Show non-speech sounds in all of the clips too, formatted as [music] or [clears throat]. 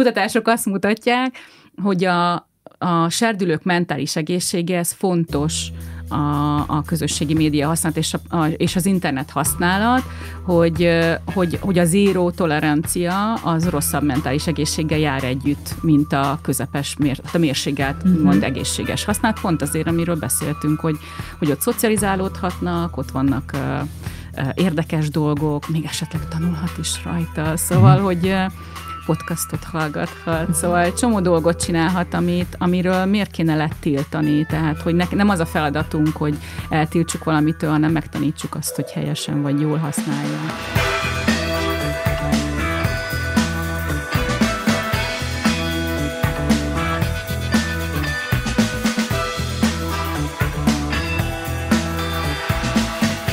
kutatások azt mutatják, hogy a, a serdülők mentális egészsége, ez fontos a, a közösségi média használat és, a, a, és az internet használat, hogy, hogy, hogy a zéró tolerancia az rosszabb mentális egészséggel jár együtt, mint a közepes, mér, a mérséget, mm-hmm. mond egészséges használat. Pont azért, amiről beszéltünk, hogy, hogy ott szocializálódhatnak, ott vannak uh, érdekes dolgok, még esetleg tanulhat is rajta. Szóval, mm-hmm. hogy podcastot hallgathat, szóval csomó dolgot csinálhat, amit, amiről miért kéne lett tiltani, tehát hogy ne, nem az a feladatunk, hogy eltiltsuk valamitől, hanem megtanítsuk azt, hogy helyesen vagy jól használja.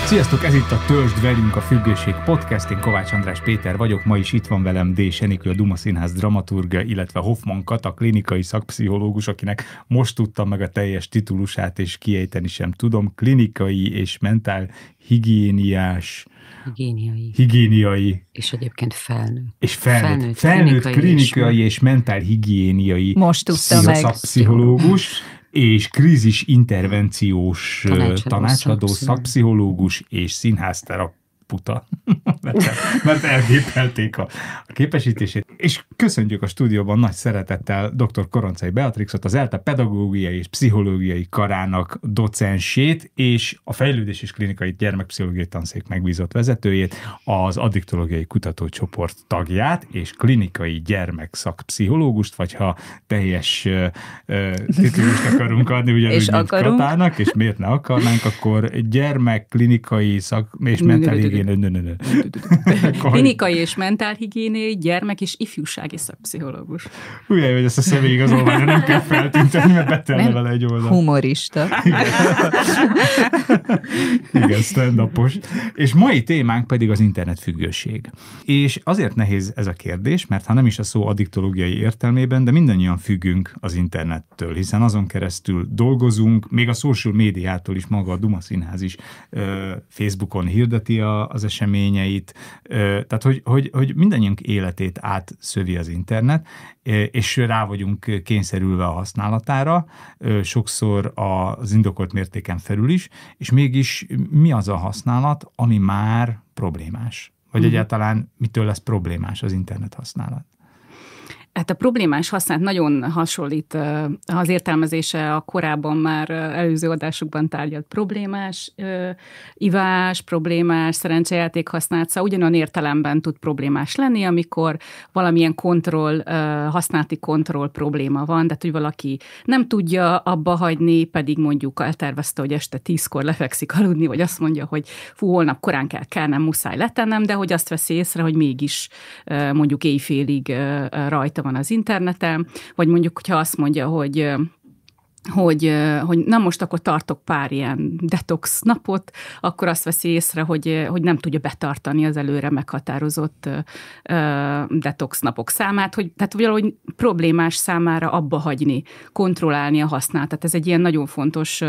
Sziasztok, ez itt a Törzsd velünk a Függőség Podcast, én Kovács András Péter vagyok, ma is itt van velem D. Senikő, a Duma Színház dramaturga, illetve Hoffman Kata, klinikai szakpszichológus, akinek most tudtam meg a teljes titulusát, és kiejteni sem tudom, klinikai és mentál higiéniás Higiéniai. Higiéniai. És egyébként felnő. És felnőtt. Felnőtt, felnőtt klinikai, klinikai és, és mentál higiéniai. Most tudtam meg. Pszichológus és krízis intervenciós tanácsadó, tanácsadó szakpszichológus és színházterap puta, [laughs] mert elgépelték a, a képesítését. És köszöntjük a stúdióban nagy szeretettel dr. Koroncai Beatrixot, az ELTA pedagógiai és pszichológiai karának docensét, és a Fejlődés és Klinikai Gyermekpszichológiai Tanszék megbízott vezetőjét, az addiktológiai kutatócsoport tagját, és klinikai gyermekszakpszichológust, vagy ha teljes titulust akarunk adni, ugyanúgy, és mint akarunk. Katának, és miért ne akarnánk, akkor gyermekklinikai szak és mentális higiéne, nő, nő, nő. Klinikai és mentálhigiéné, gyermek és ifjúsági szakpszichológus. Ugye, hogy ezt a igazolványra nem kell feltüntetni, mert betelne vele egy oldal. Humorista. Igen, Igen stand És mai témánk pedig az internetfüggőség. És azért nehéz ez a kérdés, mert ha nem is a szó addiktológiai értelmében, de mindannyian függünk az internettől, hiszen azon keresztül dolgozunk, még a social médiától is maga a Duma Színház is ö, Facebookon hirdeti a, az eseményeit, tehát hogy, hogy, hogy mindannyiunk életét átszövi az internet, és rá vagyunk kényszerülve a használatára, sokszor az indokolt mértéken felül is, és mégis mi az a használat, ami már problémás? Vagy mm. egyáltalán mitől lesz problémás az internet használat? Hát a problémás használat nagyon hasonlít az értelmezése a korábban már előző adásokban tárgyalt problémás ivás, problémás szerencsejáték használat, szóval ugyanolyan értelemben tud problémás lenni, amikor valamilyen kontroll, használati kontroll probléma van, de hogy valaki nem tudja abba hagyni, pedig mondjuk eltervezte, hogy este tízkor lefekszik aludni, vagy azt mondja, hogy fú, holnap korán kell, kell nem muszáj letennem, de hogy azt veszi észre, hogy mégis mondjuk éjfélig rajta van az interneten, vagy mondjuk, hogyha azt mondja, hogy hogy, hogy na most akkor tartok pár ilyen detox napot, akkor azt veszi észre, hogy, hogy nem tudja betartani az előre meghatározott detox napok számát, hogy, tehát valahogy problémás számára abba hagyni, kontrollálni a tehát Ez egy ilyen nagyon fontos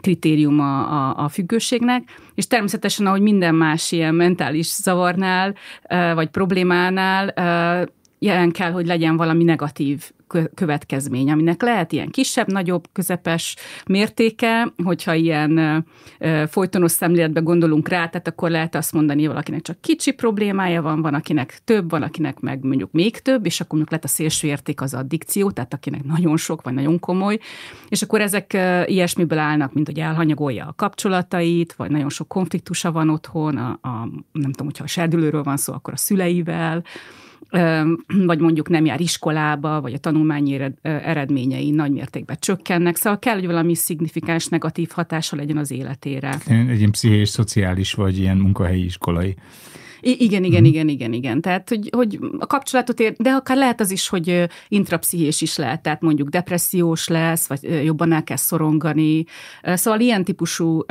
kritérium a, a, a függőségnek, és természetesen, ahogy minden más ilyen mentális zavarnál, vagy problémánál, jelen kell, hogy legyen valami negatív következmény, aminek lehet ilyen kisebb, nagyobb, közepes mértéke, hogyha ilyen folytonos szemléletbe gondolunk rá, tehát akkor lehet azt mondani, hogy valakinek csak kicsi problémája van, van akinek több, van akinek meg mondjuk még több, és akkor mondjuk lett a szélső érték az addikció, tehát akinek nagyon sok, vagy nagyon komoly, és akkor ezek ilyesmiből állnak, mint hogy elhanyagolja a kapcsolatait, vagy nagyon sok konfliktusa van otthon, a, a nem tudom, hogyha a serdülőről van szó, akkor a szüleivel, vagy mondjuk nem jár iskolába, vagy a tanulmányi eredményei nagymértékben csökkennek, szóval kell, hogy valami szignifikáns negatív hatása legyen az életére. Egy ilyen pszichés, szociális, vagy ilyen munkahelyi iskolai I- igen, igen, hmm. igen, igen, igen. Tehát, hogy, hogy a kapcsolatot ér, de akár lehet az is, hogy intrapszichés is lehet, tehát mondjuk depressziós lesz, vagy jobban el kell szorongani. Szóval ilyen típusú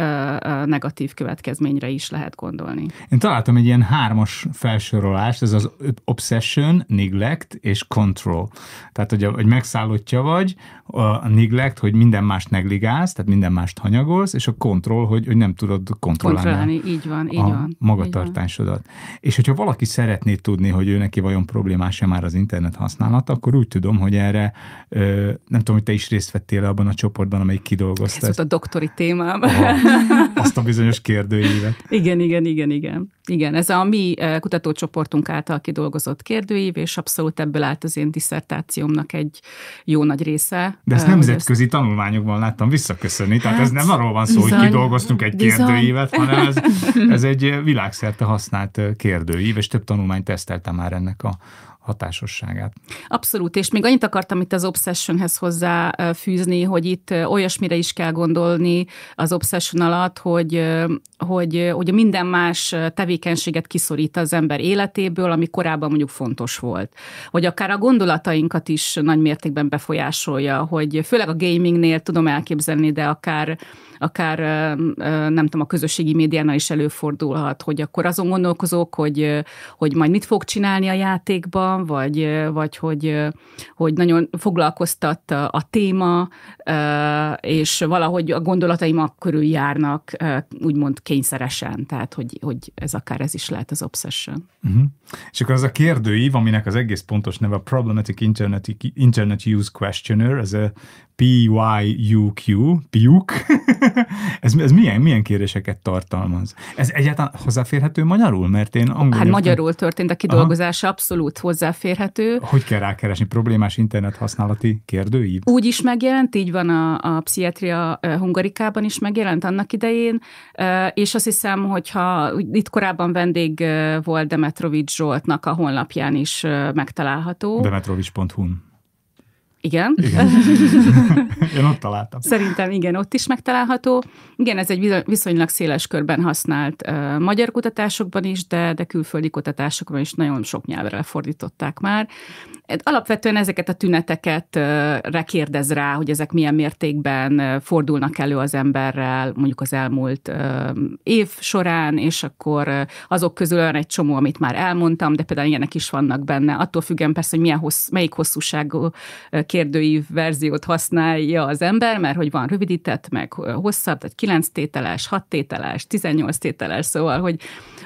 negatív következményre is lehet gondolni. Én találtam egy ilyen hármas felsorolást, ez az obsession, neglect és control. Tehát, hogy, a, hogy megszállottja vagy, a neglect, hogy minden mást negligálsz, tehát minden mást hanyagolsz, és a control, hogy, hogy nem tudod kontrollálni. Kontrollálni, így van, így a van. magatartásodat. Így van. És hogyha valaki szeretné tudni, hogy ő neki vajon problémás-e már az internet használata, akkor úgy tudom, hogy erre, ö, nem tudom, hogy te is részt vettél abban a csoportban, amelyik kidolgozta. Ez volt a doktori témám. Aha, [laughs] azt a bizonyos kérdőívet. Igen, igen, igen, igen. Igen, ez a mi kutatócsoportunk által kidolgozott kérdőív, és abszolút ebből állt az én diszertációmnak egy jó nagy része. De ezt nemzetközi ezt... tanulmányokban láttam visszaköszönni, hát, tehát ez hát, nem arról van szó, bizony, hogy kidolgoztunk egy bizony. kérdőívet, hanem ez, ez egy világszerte használt kérdőív, és több tanulmány tesztelte már ennek a hatásosságát. Abszolút, és még annyit akartam itt az obsessionhez hozzáfűzni, hogy itt olyasmire is kell gondolni az obsession alatt, hogy, hogy, hogy minden más tevékenységet kiszorít az ember életéből, ami korábban mondjuk fontos volt. Vagy akár a gondolatainkat is nagy mértékben befolyásolja, hogy főleg a gamingnél tudom elképzelni, de akár akár nem tudom, a közösségi médiánál is előfordulhat, hogy akkor azon gondolkozok, hogy, hogy majd mit fog csinálni a játékban, vagy, vagy hogy, hogy nagyon foglalkoztat a téma, és valahogy a gondolataim körül járnak, úgymond kényszeresen, tehát hogy, hogy ez akár ez is lehet az obsession. Uh-huh. És akkor az a kérdőív, aminek az egész pontos neve a Problematic Internet, Internet Use Questionnaire, ez a PYUQ, PYUQ, [laughs] [laughs] ez, ez milyen, milyen kéréseket tartalmaz? Ez egyáltalán hozzáférhető magyarul? Mert én angolul... Hát magyarul történt a kidolgozása, Aha. abszolút hozzáférhető. Hogy kell rákeresni? Problémás internet használati kérdőív? Úgy is megjelent, így van a, a pszichiatria Hungarikában is megjelent annak idején, és azt hiszem, hogyha itt korábban vendég volt Demetrovics Zsoltnak a honlapján is megtalálható. Demetrovics.hu-n igen. igen. [laughs] Én ott találtam. Szerintem igen, ott is megtalálható. Igen, ez egy viszonylag széles körben használt uh, magyar kutatásokban is, de, de külföldi kutatásokban is nagyon sok nyelvre fordították már. Alapvetően ezeket a tüneteket rekérdez rá, hogy ezek milyen mértékben fordulnak elő az emberrel mondjuk az elmúlt év során, és akkor azok közül olyan egy csomó, amit már elmondtam, de például ilyenek is vannak benne. Attól függően persze, hogy milyen hossz, melyik hosszúságú kérdői verziót használja az ember, mert hogy van rövidített, meg hosszabb, tehát 9 tételes, 6 tételes, 18 tételes, szóval, hogy,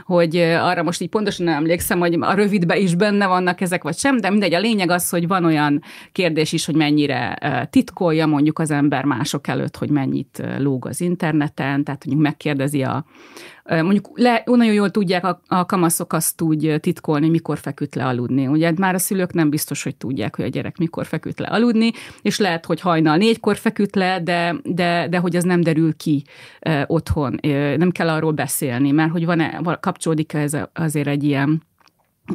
hogy arra most így pontosan nem emlékszem, hogy a rövidbe is benne vannak ezek, vagy sem, de mindegy, a lény lényeg az, hogy van olyan kérdés is, hogy mennyire titkolja mondjuk az ember mások előtt, hogy mennyit lóg az interneten, tehát mondjuk megkérdezi a, mondjuk le, nagyon jól tudják a, a kamaszok azt úgy titkolni, mikor feküdt le aludni. Ugye már a szülők nem biztos, hogy tudják, hogy a gyerek mikor feküdt le aludni, és lehet, hogy hajnal négykor feküdt le, de, de, de hogy ez nem derül ki e, otthon. E, nem kell arról beszélni, mert hogy van-e, kapcsolódik -e ez azért egy ilyen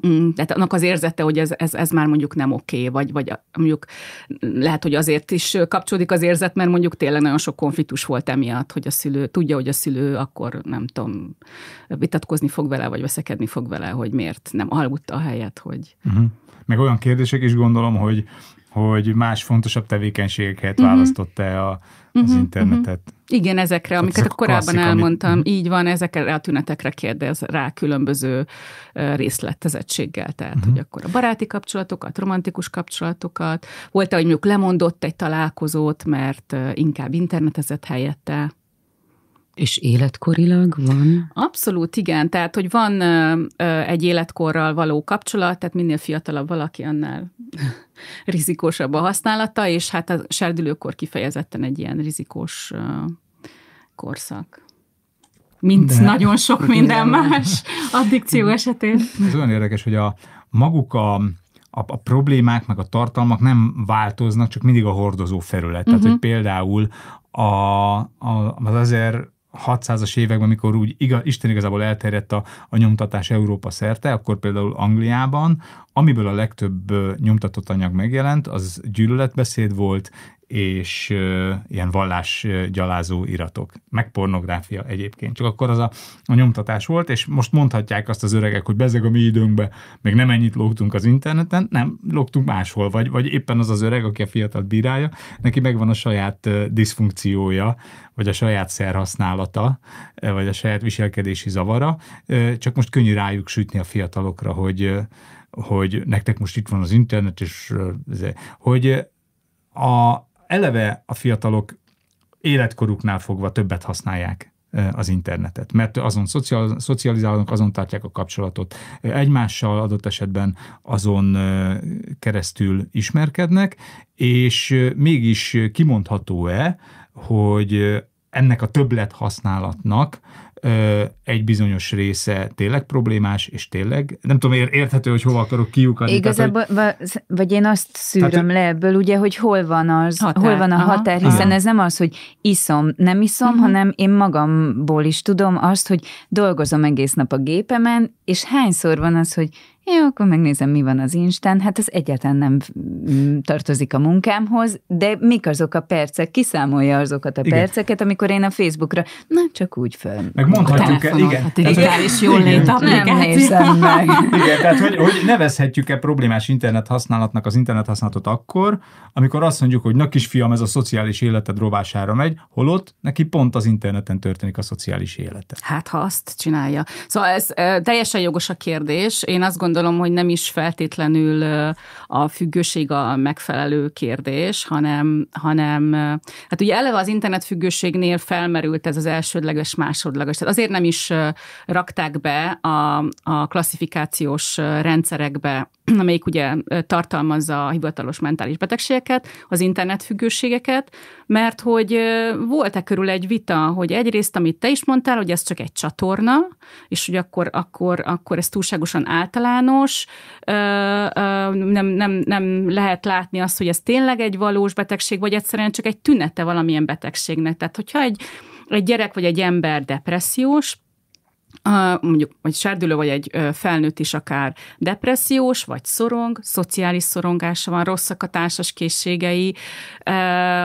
Mm, tehát annak az érzete, hogy ez, ez, ez már mondjuk nem oké, okay, vagy, vagy mondjuk lehet, hogy azért is kapcsolódik az érzet, mert mondjuk tényleg nagyon sok konfliktus volt emiatt, hogy a szülő tudja, hogy a szülő akkor nem tudom, vitatkozni fog vele, vagy veszekedni fog vele, hogy miért nem aludta a helyet, hogy... Uh-huh. Meg olyan kérdések is gondolom, hogy hogy más fontosabb tevékenységeket uh-huh. Mhm. választott-e a, az uh-huh, internetet. Uh-huh. Igen, ezekre, Tehát amiket ezek korábban klasszik, elmondtam, amit... így van, ezekre a tünetekre kérdez rá különböző részletezettséggel. Tehát, uh-huh. hogy akkor a baráti kapcsolatokat, romantikus kapcsolatokat, volt-e, hogy mondjuk lemondott egy találkozót, mert inkább internetezett helyette, és életkorilag van? Abszolút igen, tehát hogy van ö, ö, egy életkorral való kapcsolat, tehát minél fiatalabb valaki, annál [laughs] rizikósabb a használata, és hát a serdülőkor kifejezetten egy ilyen rizikós ö, korszak mint De. nagyon sok minden más addikció mhm. esetén. Ez olyan érdekes, hogy a maguk a, a, a problémák, meg a tartalmak nem változnak, csak mindig a hordozó felület. Uh-huh. Tehát, hogy mhm. például a, a, az azért 600-as években, amikor úgy igaz, Isten igazából elterjedt a, a nyomtatás Európa szerte, akkor például Angliában, amiből a legtöbb nyomtatott anyag megjelent, az gyűlöletbeszéd volt, és uh, ilyen vallásgyalázó iratok, meg pornográfia egyébként. Csak akkor az a, a nyomtatás volt, és most mondhatják azt az öregek, hogy bezeg a mi időnkbe, még nem ennyit lógtunk az interneten, nem, lógtunk máshol, vagy, vagy éppen az az öreg, aki a fiatal bírálja, neki megvan a saját uh, diszfunkciója, vagy a saját szerhasználata, vagy a saját viselkedési zavara, uh, csak most könnyű rájuk sütni a fiatalokra, hogy uh, hogy nektek most itt van az internet, és hogy a, eleve a fiatalok életkoruknál fogva többet használják az internetet, mert azon szocializálnak, azon tartják a kapcsolatot egymással, adott esetben azon keresztül ismerkednek, és mégis kimondható-e, hogy ennek a többlet használatnak egy bizonyos része tényleg problémás, és tényleg, nem tudom, érthető, hogy hova akarok kiukadni. Igazából, tehát, hogy... vagy én azt szűröm tehát, le ebből, ugye, hogy hol van az, határ, hol van a aha, határ, hiszen aha. ez nem az, hogy iszom, nem iszom, uh-huh. hanem én magamból is tudom azt, hogy dolgozom egész nap a gépemen, és hányszor van az, hogy jó, akkor megnézem, mi van az Instán. Hát ez egyáltalán nem mm, tartozik a munkámhoz, de mik azok a percek, kiszámolja azokat a igen. perceket, amikor én a Facebookra, na csak úgy föl. Meg mondhatjuk el, igen. A hát digitális jól lét Nem nézem meg. [laughs] Igen, tehát hogy, hogy nevezhetjük-e problémás internet használatnak az internet használatot akkor, amikor azt mondjuk, hogy na kisfiam, ez a szociális életed rovására megy, holott neki pont az interneten történik a szociális élete. Hát ha azt csinálja. Szóval ez teljesen jogos a kérdés. Én azt gondolom, gondolom, hogy nem is feltétlenül a függőség a megfelelő kérdés, hanem, hanem hát ugye eleve az internetfüggőségnél felmerült ez az elsődleges, másodlagos. Tehát azért nem is rakták be a, a klasszifikációs rendszerekbe [clears throat] amelyik ugye tartalmazza a hivatalos mentális betegségeket, az internetfüggőségeket, mert hogy volt-e körül egy vita, hogy egyrészt, amit te is mondtál, hogy ez csak egy csatorna, és hogy akkor, akkor, akkor ez túlságosan általán általános, nem, nem, nem lehet látni azt, hogy ez tényleg egy valós betegség, vagy egyszerűen csak egy tünete valamilyen betegségnek. Tehát, hogyha egy, egy gyerek vagy egy ember depressziós, a, mondjuk egy serdülő vagy egy felnőtt is akár depressziós, vagy szorong, szociális szorongása van, rosszak a társas készségei,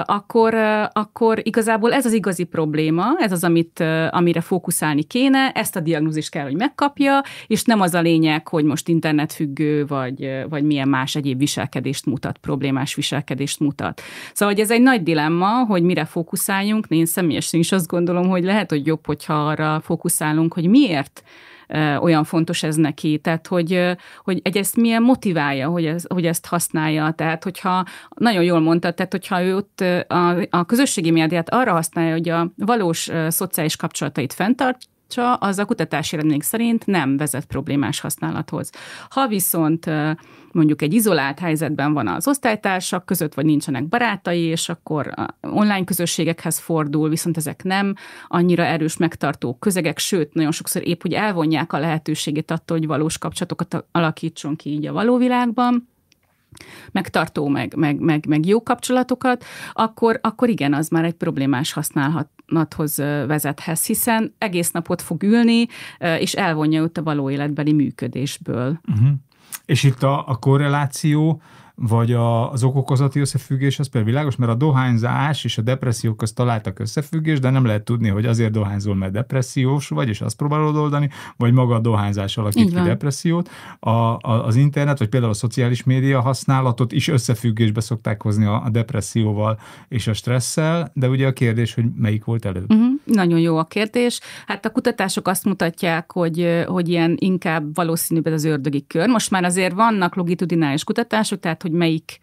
akkor, akkor igazából ez az igazi probléma, ez az, amit, amire fókuszálni kéne, ezt a diagnózist kell, hogy megkapja, és nem az a lényeg, hogy most internetfüggő, vagy, vagy milyen más egyéb viselkedést mutat, problémás viselkedést mutat. Szóval hogy ez egy nagy dilemma, hogy mire fókuszáljunk, én személyesen is azt gondolom, hogy lehet, hogy jobb, hogyha arra fókuszálunk, hogy miért olyan fontos ez neki, tehát hogy, hogy ezt milyen motiválja, hogy, ez, hogy ezt használja, tehát hogyha nagyon jól mondta, tehát hogyha ő ott a, a közösségi médiát arra használja, hogy a valós szociális kapcsolatait fenntart, javítsa, az a kutatási eredmények szerint nem vezet problémás használathoz. Ha viszont mondjuk egy izolált helyzetben van az osztálytársak között, vagy nincsenek barátai, és akkor online közösségekhez fordul, viszont ezek nem annyira erős megtartó közegek, sőt, nagyon sokszor épp, hogy elvonják a lehetőségét attól, hogy valós kapcsolatokat alakítson ki így a való világban, megtartó, meg, meg, meg, meg jó kapcsolatokat, akkor, akkor igen, az már egy problémás hoz vezethez, hiszen egész napot fog ülni, és elvonja őt a való életbeli működésből. Uh-huh. És itt a, a korreláció, vagy a, az okokozati összefüggés az például világos, mert a dohányzás és a depresszió közt találtak összefüggést, de nem lehet tudni, hogy azért dohányzol, mert depressziós vagy, és azt próbálod oldani, vagy maga a dohányzás alakít ki depressziót. A, a, az internet, vagy például a szociális média használatot is összefüggésbe szokták hozni a, a depresszióval és a stresszel, de ugye a kérdés, hogy melyik volt előbb. Uh-huh. Nagyon jó a kérdés. Hát a kutatások azt mutatják, hogy, hogy ilyen inkább valószínűbb ez az ördögi kör. Most már azért vannak longitudinális kutatások, tehát hogy melyik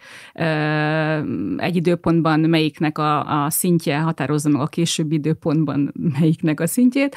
egy időpontban melyiknek a, a szintje határozza meg a későbbi időpontban melyiknek a szintjét,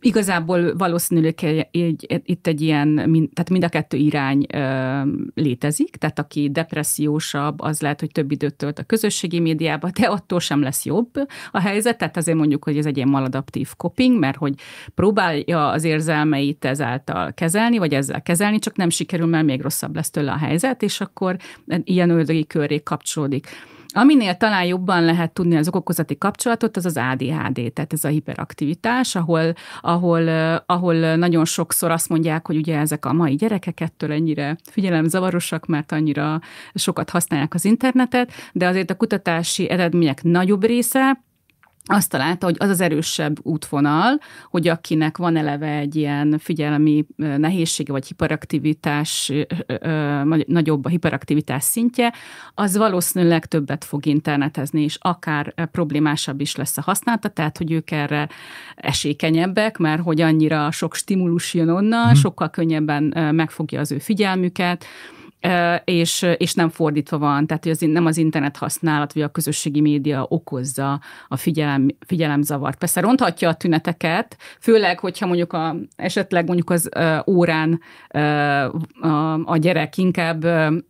igazából valószínűleg egy, itt egy ilyen, tehát mind a kettő irány ö, létezik, tehát aki depressziósabb, az lehet, hogy több időt tölt a közösségi médiában, de attól sem lesz jobb a helyzet, tehát azért mondjuk, hogy ez egy ilyen maladaptív coping, mert hogy próbálja az érzelmeit ezáltal kezelni, vagy ezzel kezelni, csak nem sikerül, mert még rosszabb lesz tőle a helyzet, és akkor ilyen ördögi körré kapcsolódik. Aminél talán jobban lehet tudni az okokozati kapcsolatot, az az ADHD, tehát ez a hiperaktivitás, ahol, ahol, ahol nagyon sokszor azt mondják, hogy ugye ezek a mai gyerekek ettől ennyire figyelemzavarosak, mert annyira sokat használják az internetet, de azért a kutatási eredmények nagyobb része azt találta, hogy az az erősebb útvonal, hogy akinek van eleve egy ilyen figyelmi nehézsége, vagy hiperaktivitás, nagyobb a hiperaktivitás szintje, az valószínűleg többet fog internetezni, és akár problémásabb is lesz a használata, tehát hogy ők erre esékenyebbek, mert hogy annyira sok stimulus jön onnan, hmm. sokkal könnyebben megfogja az ő figyelmüket, és, és nem fordítva van, tehát hogy az, nem az internet használat, vagy a közösségi média okozza a figyelem, figyelemzavart. Persze ronthatja a tüneteket, főleg, hogyha mondjuk a, esetleg mondjuk az órán a, a gyerek inkább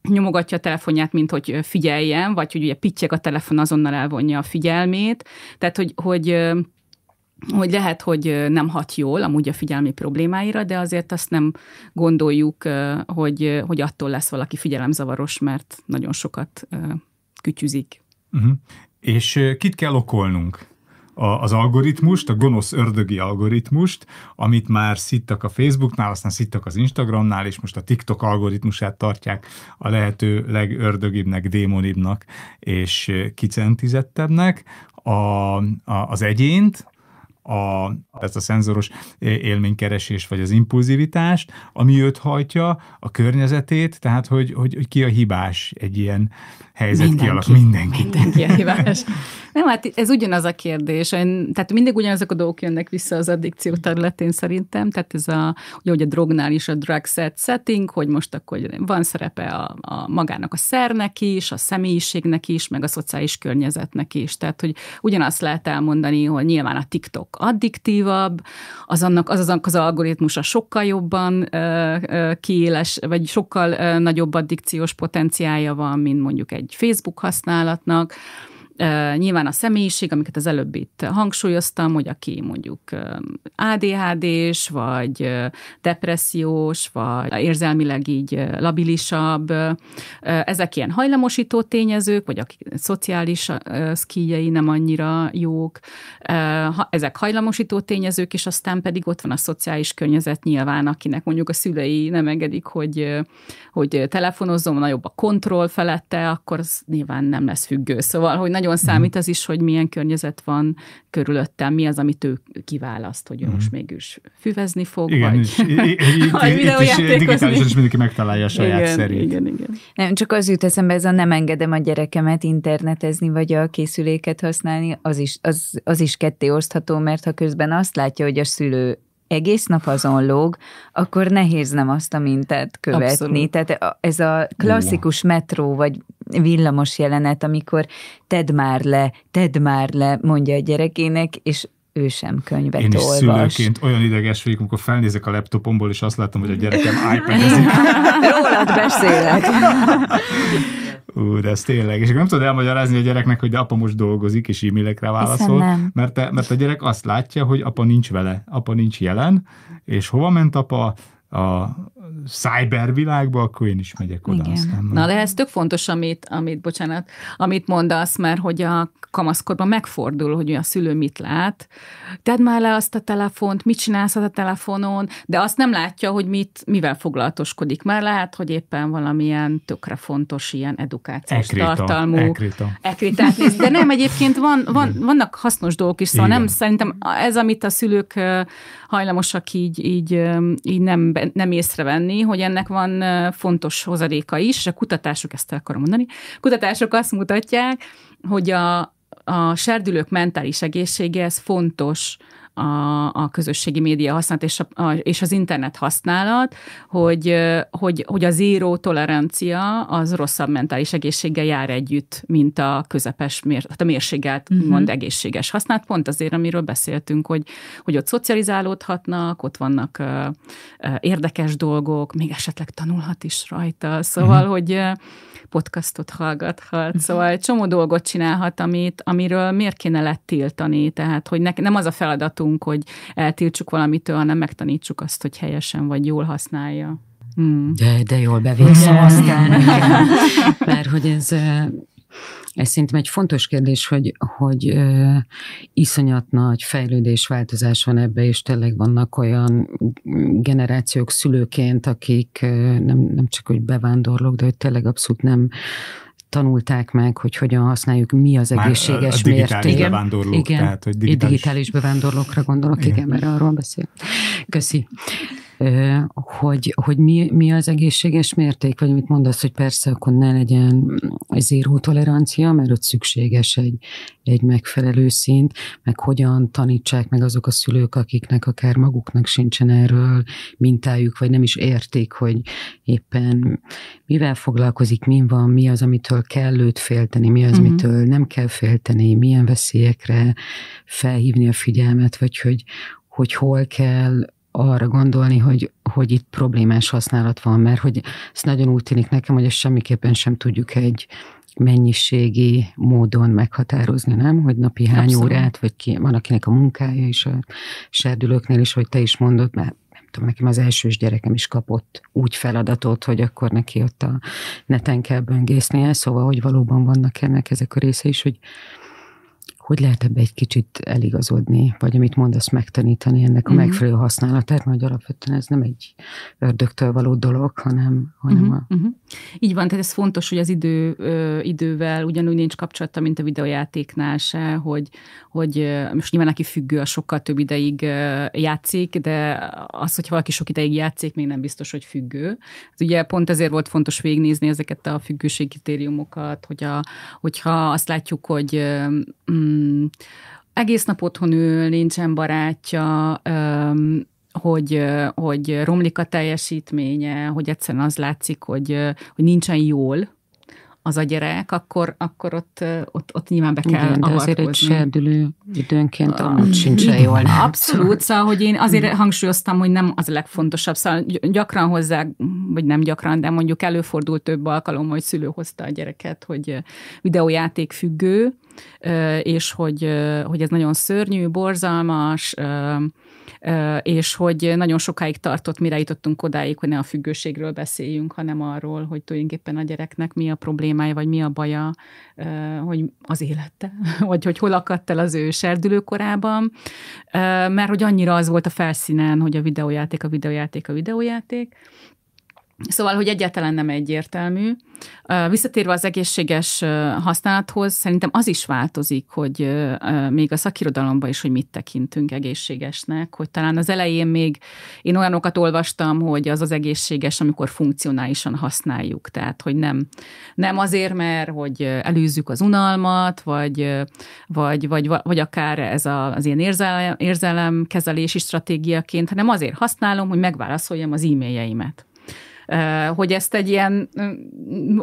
nyomogatja a telefonját, mint hogy figyeljen, vagy hogy ugye pittyeg a telefon azonnal elvonja a figyelmét, tehát hogy, hogy hogy lehet, hogy nem hat jól amúgy a figyelmi problémáira, de azért azt nem gondoljuk, hogy, hogy attól lesz valaki figyelemzavaros, mert nagyon sokat kütyüzik. Uh-huh. És kit kell okolnunk? a, az algoritmust, a gonosz ördögi algoritmust, amit már szittak a Facebooknál, aztán szittak az Instagramnál, és most a TikTok algoritmusát tartják a lehető legördögibbnek, démonibbnak és kicentizettebbnek a, a, az egyént, a, ez a szenzoros élménykeresés, vagy az impulzivitást, ami őt hajtja, a környezetét, tehát hogy, hogy, hogy ki a hibás egy ilyen helyzet mindenki. kialak. Mindenki. Mindenki a hibás. [laughs] Nem, hát ez ugyanaz a kérdés. Én, tehát mindig ugyanazok a dolgok jönnek vissza az addikció területén szerintem. Tehát ez a, ugye, hogy a drognál is a drug set setting, hogy most akkor van szerepe a, a magának a szernek is, a személyiségnek is, meg a szociális környezetnek is. Tehát, hogy ugyanazt lehet elmondani, hogy nyilván a TikTok addiktívabb, az annak az, az, az algoritmusa sokkal jobban ö, ö, kiéles, vagy sokkal ö, nagyobb addikciós potenciálja van, mint mondjuk egy Facebook használatnak Nyilván a személyiség, amiket az előbb itt hangsúlyoztam, hogy aki mondjuk ADHD-s, vagy depressziós, vagy érzelmileg így labilisabb, ezek ilyen hajlamosító tényezők, vagy aki szociális szkíjei nem annyira jók, ezek hajlamosító tényezők, és aztán pedig ott van a szociális környezet nyilván, akinek mondjuk a szülei nem engedik, hogy, hogy telefonozzon, nagyobb a kontroll felette, akkor az nyilván nem lesz függő. Szóval, hogy nagyon nagyon mhm. számít az is, hogy milyen környezet van körülöttem, mi az, amit ő kiválaszt, hogy ő mhm. most mégis füvezni fog, igen, vagy, és, [laughs] vagy videójátékozni. mindenki megtalálja a saját igen, szerint. Igen, igen. Nem, csak az jut eszembe, ez a nem engedem a gyerekemet internetezni, vagy a készüléket használni, az is, az, az is ketté osztható, mert ha közben azt látja, hogy a szülő egész nap azon lóg, akkor nehéz nem azt a mintát követni. Abszolút. Tehát ez a klasszikus metró, vagy villamos jelenet, amikor tedd már le, tedd már le, mondja a gyerekének, és ő sem könyvet Én is olvas. szülőként olyan ideges vagyok, amikor felnézek a laptopomból, és azt látom, hogy a gyerekem [laughs] iPad-ezik. Rólad beszélek. Ú, de ez tényleg. És nem tudod elmagyarázni a gyereknek, hogy de apa most dolgozik, és e-mailekre válaszol, mert, mert a gyerek azt látja, hogy apa nincs vele, apa nincs jelen, és hova ment apa, a cyber világba, akkor én is megyek oda. Igen. Aztán Na, de ez tök fontos, amit, amit, bocsánat, amit mondasz, mert hogy a kamaszkorban megfordul, hogy a szülő mit lát. Tedd már le azt a telefont, mit csinálsz a telefonon, de azt nem látja, hogy mit, mivel foglalatoskodik. Már lehet, hogy éppen valamilyen tökre fontos ilyen edukációs ekrita, tartalmú. Ekrita. Ekrita. néz. De nem, egyébként van, van, vannak hasznos dolgok is, szóval Igen. nem szerintem ez, amit a szülők hajlamosak így, így, így nem, nem észrevenni, hogy ennek van fontos hozadéka is, és a kutatások, ezt el akarom mondani, kutatások azt mutatják, hogy a, a serdülők mentális egészsége, ez fontos a, a közösségi média használat és, a, a, és az internet használat, hogy, hogy, hogy a zéró tolerancia az rosszabb mentális egészséggel jár együtt, mint a közepes, mér, hát a mérséget, uh-huh. Mhm. mond egészséges használat. Pont azért, amiről beszéltünk, hogy, hogy ott szocializálódhatnak, ott vannak uh, uh, érdekes dolgok, még esetleg tanulhat is rajta, szóval, uh-huh. hogy podcastot hallgathat, uh-huh. szóval csomó dolgot csinálhat, amit, amiről miért kéne lett tiltani, tehát hogy ne, nem az a feladat célunk, hogy eltiltsuk valamitől, hanem megtanítsuk azt, hogy helyesen vagy jól használja. Mm. De, de jól bevégzem aztán. [laughs] Mert hogy ez, ez szerintem egy fontos kérdés, hogy, hogy ö, iszonyat nagy fejlődés, változás van ebbe, és tényleg vannak olyan generációk szülőként, akik ö, nem, nem csak hogy bevándorlók, de hogy tényleg abszolút nem tanulták meg, hogy hogyan használjuk, mi az egészséges Már a digitális mérték. Bevándorlók, igen, tehát, hogy digitális... digitális bevándorlókra gondolok, igen, igen mert arról beszél. Köszi hogy, hogy mi, mi az egészséges mérték, vagy mit mondasz, hogy persze akkor ne legyen zéró tolerancia, mert ott szükséges egy, egy megfelelő szint, meg hogyan tanítsák meg azok a szülők, akiknek akár maguknak sincsen erről mintájuk, vagy nem is értik, hogy éppen mivel foglalkozik, mi van, mi az, amitől kell őt félteni, mi az, uh-huh. Mhm. mitől nem kell félteni, milyen veszélyekre felhívni a figyelmet, vagy hogy, hogy hol kell arra gondolni, hogy, hogy itt problémás használat van, mert hogy ez nagyon úgy tűnik nekem, hogy ezt semmiképpen sem tudjuk egy mennyiségi módon meghatározni, nem? Hogy napi hány Abszolút. órát, vagy ki, van akinek a munkája is a serdülőknél is, hogy te is mondod, mert nem tudom, nekem az elsős gyerekem is kapott úgy feladatot, hogy akkor neki ott a neten kell böngésznie, szóval, hogy valóban vannak ennek ezek a része is, hogy hogy lehet ebbe egy kicsit eligazodni, vagy amit mondasz, megtanítani ennek a uh-huh. megfelelő használatát, mert alapvetően ez nem egy ördögtől való dolog, hanem, hanem uh-huh. a... Uh-huh. Így van, tehát ez fontos, hogy az idő, ö, idővel ugyanúgy nincs kapcsolata, mint a videojátéknál se, hogy, hogy most nyilván aki függő, a sokkal több ideig játszik, de az, hogy valaki sok ideig játszik, még nem biztos, hogy függő. Ez ugye pont ezért volt fontos végignézni ezeket a függőségkritériumokat, hogy a, hogyha azt látjuk, hogy mm, egész nap otthon ül, nincsen barátja, um, hogy, hogy romlik a teljesítménye, hogy egyszerűen az látszik, hogy, hogy nincsen jól, az a gyerek, akkor, akkor ott, ott, ott nyilván be kell Igen, de azért egy serdülő időnként ah. amúgy sincs [laughs] jól. Abszolút, szóval, hogy én azért mm. hangsúlyoztam, hogy nem az a legfontosabb, szóval gyakran hozzá, vagy nem gyakran, de mondjuk előfordult több alkalom, hogy szülő hozta a gyereket, hogy videójáték függő, és hogy, hogy ez nagyon szörnyű, borzalmas, és hogy nagyon sokáig tartott, mire jutottunk odáig, hogy ne a függőségről beszéljünk, hanem arról, hogy tulajdonképpen a gyereknek mi a problémája, vagy mi a baja, hogy az élete, [laughs] vagy hogy hol akadt el az ő serdülőkorában, mert hogy annyira az volt a felszínen, hogy a videójáték, a videójáték, a videójáték, Szóval, hogy egyáltalán nem egyértelmű. Visszatérve az egészséges használathoz, szerintem az is változik, hogy még a szakirodalomban is, hogy mit tekintünk egészségesnek, hogy talán az elején még én olyanokat olvastam, hogy az az egészséges, amikor funkcionálisan használjuk, tehát hogy nem, nem azért, mert hogy előzzük az unalmat, vagy, vagy, vagy, vagy akár ez a, az ilyen érzelem, érzelemkezelési stratégiaként, hanem azért használom, hogy megválaszoljam az e-mailjeimet hogy ezt egy ilyen,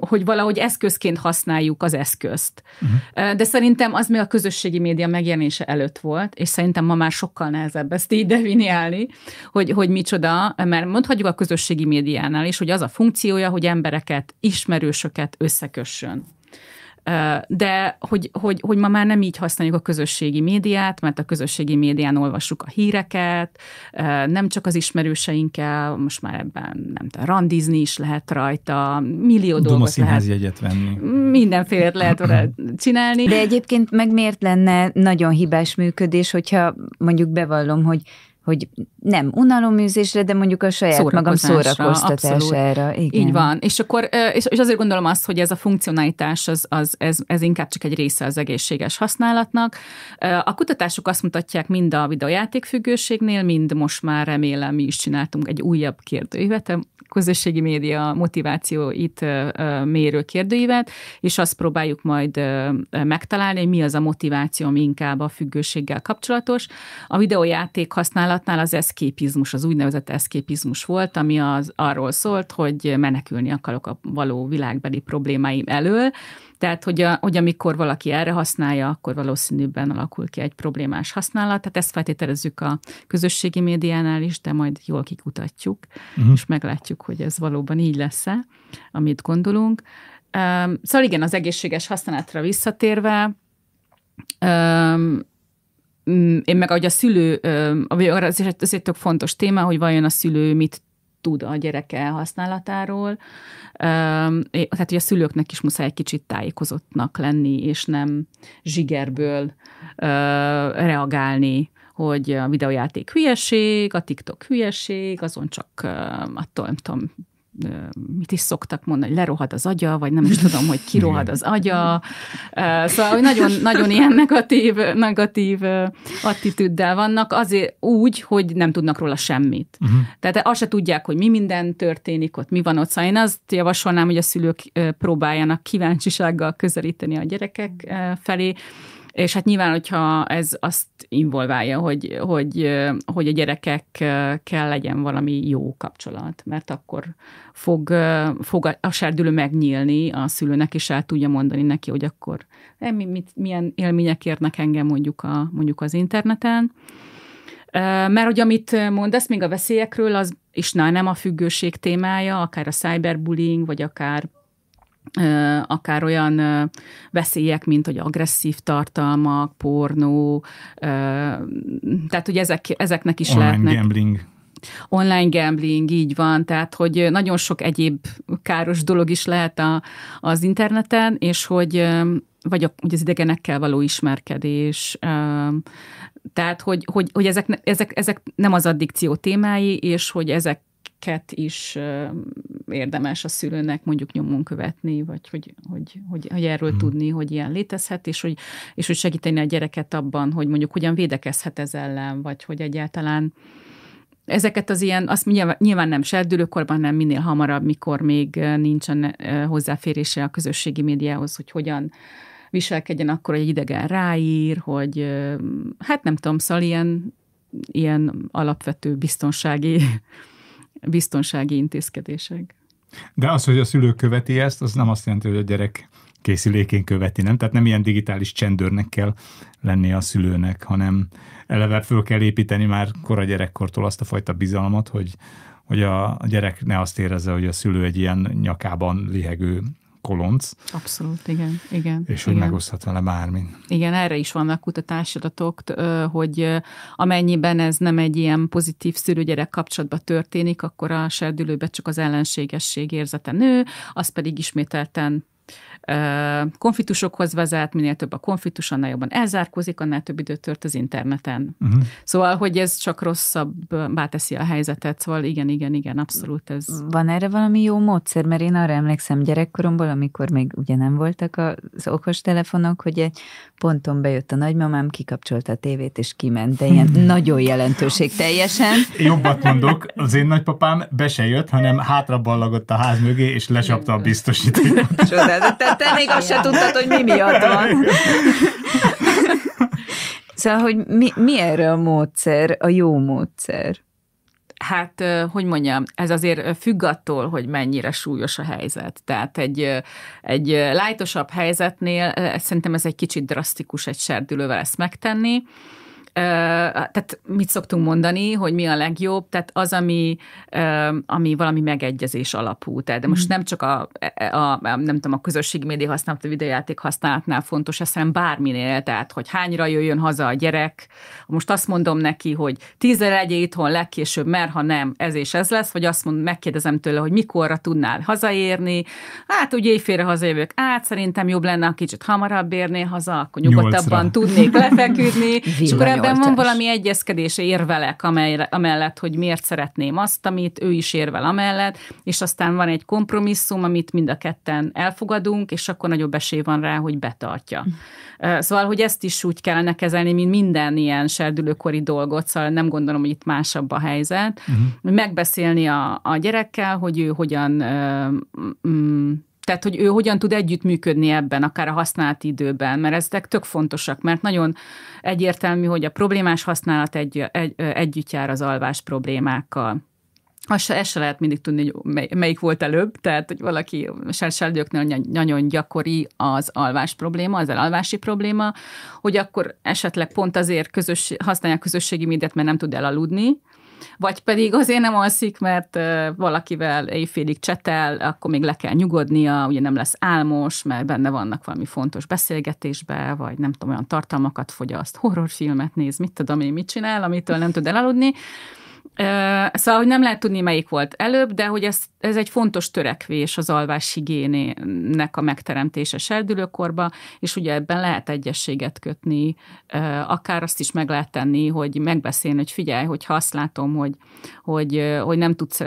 hogy valahogy eszközként használjuk az eszközt. Uh-huh. De szerintem az még a közösségi média megjelenése előtt volt, és szerintem ma már sokkal nehezebb ezt így definiálni, hogy, hogy micsoda, mert mondhatjuk a közösségi médiánál is, hogy az a funkciója, hogy embereket, ismerősöket összekössön. De hogy, hogy, hogy ma már nem így használjuk a közösségi médiát, mert a közösségi médián olvassuk a híreket, nem csak az ismerőseinkkel, most már ebben nem tudom, randizni is lehet rajta, millió dolgot lehet. jegyet venni. Mindenféle lehet vele [clears throat] csinálni. De egyébként meg miért lenne nagyon hibás működés, hogyha mondjuk bevallom, hogy hogy nem unaloműzésre, de mondjuk a saját magam szórakoztatására. Igen. Így van. És akkor, és, azért gondolom azt, hogy ez a funkcionalitás, az, az, ez, ez inkább csak egy része az egészséges használatnak. A kutatások azt mutatják mind a videojáték függőségnél, mind most már remélem mi is csináltunk egy újabb kérdőívet, a közösségi média motiváció itt mérő kérdőívet, és azt próbáljuk majd megtalálni, hogy mi az a motiváció, ami inkább a függőséggel kapcsolatos. A videojáték használat gondolatnál az eszképizmus, az úgynevezett eszképizmus volt, ami az arról szólt, hogy menekülni akarok a való világbeli problémáim elől, tehát, hogy, a, hogy amikor valaki erre használja, akkor valószínűbben alakul ki egy problémás használat. Tehát ezt feltételezzük a közösségi médiánál is, de majd jól kikutatjuk, uh-huh. és meglátjuk, hogy ez valóban így lesz-e, amit gondolunk. szóval igen, az egészséges használatra visszatérve, Mm, én meg ahogy a szülő, ez egy, egy tök fontos téma, hogy vajon a szülő mit tud a gyereke használatáról. Tehát, hogy a szülőknek is muszáj egy kicsit tájékozottnak lenni, és nem zsigerből reagálni, hogy a videójáték hülyeség, a TikTok hülyeség, azon csak attól nem tudom, mit is szoktak mondani, hogy lerohad az agya, vagy nem is tudom, hogy kirohad az agya. Szóval, hogy nagyon, nagyon ilyen negatív, negatív attitűddel vannak, azért úgy, hogy nem tudnak róla semmit. Uh-huh. Tehát azt se tudják, hogy mi minden történik ott, mi van ott. Szóval én azt javasolnám, hogy a szülők próbáljanak kíváncsisággal közelíteni a gyerekek felé, és hát nyilván, hogyha ez azt involválja, hogy, hogy, hogy a gyerekekkel legyen valami jó kapcsolat, mert akkor fog, fog a serdülő megnyílni a szülőnek, és el tudja mondani neki, hogy akkor eh, mi, mit, milyen élmények érnek engem mondjuk, a, mondjuk az interneten. Mert hogy amit mondasz még a veszélyekről, az is na, nem a függőség témája, akár a cyberbullying, vagy akár akár olyan veszélyek, mint hogy agresszív tartalmak, pornó, tehát hogy ezek, ezeknek is Online lehetnek. gambling. Online gambling, így van, tehát hogy nagyon sok egyéb káros dolog is lehet a, az interneten, és hogy vagy a, hogy az idegenekkel való ismerkedés, tehát, hogy, hogy, hogy ezek, ezek, ezek nem az addikció témái, és hogy ezek ilyeneket is érdemes a szülőnek mondjuk nyomon követni, vagy hogy, hogy, hogy, hogy erről hmm. tudni, hogy ilyen létezhet, és hogy, és hogy segíteni a gyereket abban, hogy mondjuk hogyan védekezhet ez ellen, vagy hogy egyáltalán Ezeket az ilyen, azt nyilván, nem serdülőkorban, nem minél hamarabb, mikor még nincsen hozzáférése a közösségi médiához, hogy hogyan viselkedjen akkor, hogy egy idegen ráír, hogy hát nem tudom, szóval ilyen, ilyen alapvető biztonsági biztonsági intézkedések. De az, hogy a szülő követi ezt, az nem azt jelenti, hogy a gyerek készülékén követi, nem? Tehát nem ilyen digitális csendőrnek kell lenni a szülőnek, hanem eleve föl kell építeni már kora gyerekkortól azt a fajta bizalmat, hogy, hogy a gyerek ne azt érezze, hogy a szülő egy ilyen nyakában lihegő kolonc. Abszolút, igen. igen és igen. hogy megoszthat vele bármin. Igen, erre is vannak kutatási adatok, hogy amennyiben ez nem egy ilyen pozitív szülőgyerek kapcsolatban történik, akkor a serdülőben csak az ellenségesség érzete nő, az pedig ismételten konfliktusokhoz vezet, minél több a konfliktus, annál jobban elzárkozik, annál több időt tört az interneten. Uh-huh. Szóval, hogy ez csak rosszabbá teszi a helyzetet, szóval igen, igen, igen, abszolút ez. Van erre valami jó módszer? Mert én arra emlékszem gyerekkoromból, amikor még ugye nem voltak az okostelefonok, hogy egy ponton bejött a nagymamám, kikapcsolta a tévét és kiment, de ilyen [laughs] nagyon jelentőség teljesen. Jobbat mondok, az én nagypapám be se jött, hanem hátra ballagott a ház mögé, és lecsapta a biztosítékot. Csodálatos, te még azt se tudtad, hogy mi miatt van. Szóval, hogy mi, mi erre a módszer, a jó módszer? Hát, hogy mondjam, ez azért függ attól, hogy mennyire súlyos a helyzet. Tehát egy, egy lájtosabb helyzetnél szerintem ez egy kicsit drasztikus egy serdülővel ezt megtenni, tehát mit szoktunk mondani, hogy mi a legjobb, tehát az, ami, ami valami megegyezés alapú. Tehát de most mhm. nem csak a, a nem tudom, a közösségi média használat, a videójáték használatnál fontos ez, hanem bárminél, tehát hogy hányra jöjjön haza a gyerek. Most azt mondom neki, hogy tízre egy itthon legkésőbb, mert ha nem, ez és ez lesz, vagy azt mond, megkérdezem tőle, hogy mikorra tudnál hazaérni. Hát ugye éjfélre hazajövök, át szerintem jobb lenne, ha kicsit hamarabb érné haza, akkor nyugodtabban tudnék lefeküdni, [laughs] és akkor Szerintem van valami egyezkedés érvelek amely, amellett, hogy miért szeretném azt, amit ő is érvel amellett, és aztán van egy kompromisszum, amit mind a ketten elfogadunk, és akkor nagyobb esély van rá, hogy betartja. Hm. Szóval, hogy ezt is úgy kellene kezelni, mint minden ilyen serdülőkori dolgot, szóval nem gondolom, hogy itt másabb a helyzet. Mm. Megbeszélni a, a gyerekkel, hogy ő hogyan mm, tehát, hogy ő hogyan tud együttműködni ebben, akár a használati időben, mert ezek tök fontosak, mert nagyon egyértelmű, hogy a problémás használat egy, egy, együtt jár az alvás problémákkal. Azt se, ezt se lehet mindig tudni, hogy mely, melyik volt előbb, tehát, hogy valaki serselgyöknél nagyon gyakori az alvás probléma, az elalvási probléma, hogy akkor esetleg pont azért közös, használják közösségi médiát, mert nem tud elaludni, vagy pedig azért nem alszik, mert valakivel éjfélig csetel, akkor még le kell nyugodnia, ugye nem lesz álmos, mert benne vannak valami fontos beszélgetésbe, vagy nem tudom, olyan tartalmakat fogyaszt, horrorfilmet néz, mit tudom én, mit csinál, amitől nem tud elaludni. Szóval, hogy nem lehet tudni, melyik volt előbb, de hogy ez, ez egy fontos törekvés az alvás higiénének a megteremtése serdülőkorba, és ugye ebben lehet egyességet kötni, akár azt is meg lehet tenni, hogy megbeszélni, hogy figyelj, ha azt látom, hogy, hogy, hogy nem tudsz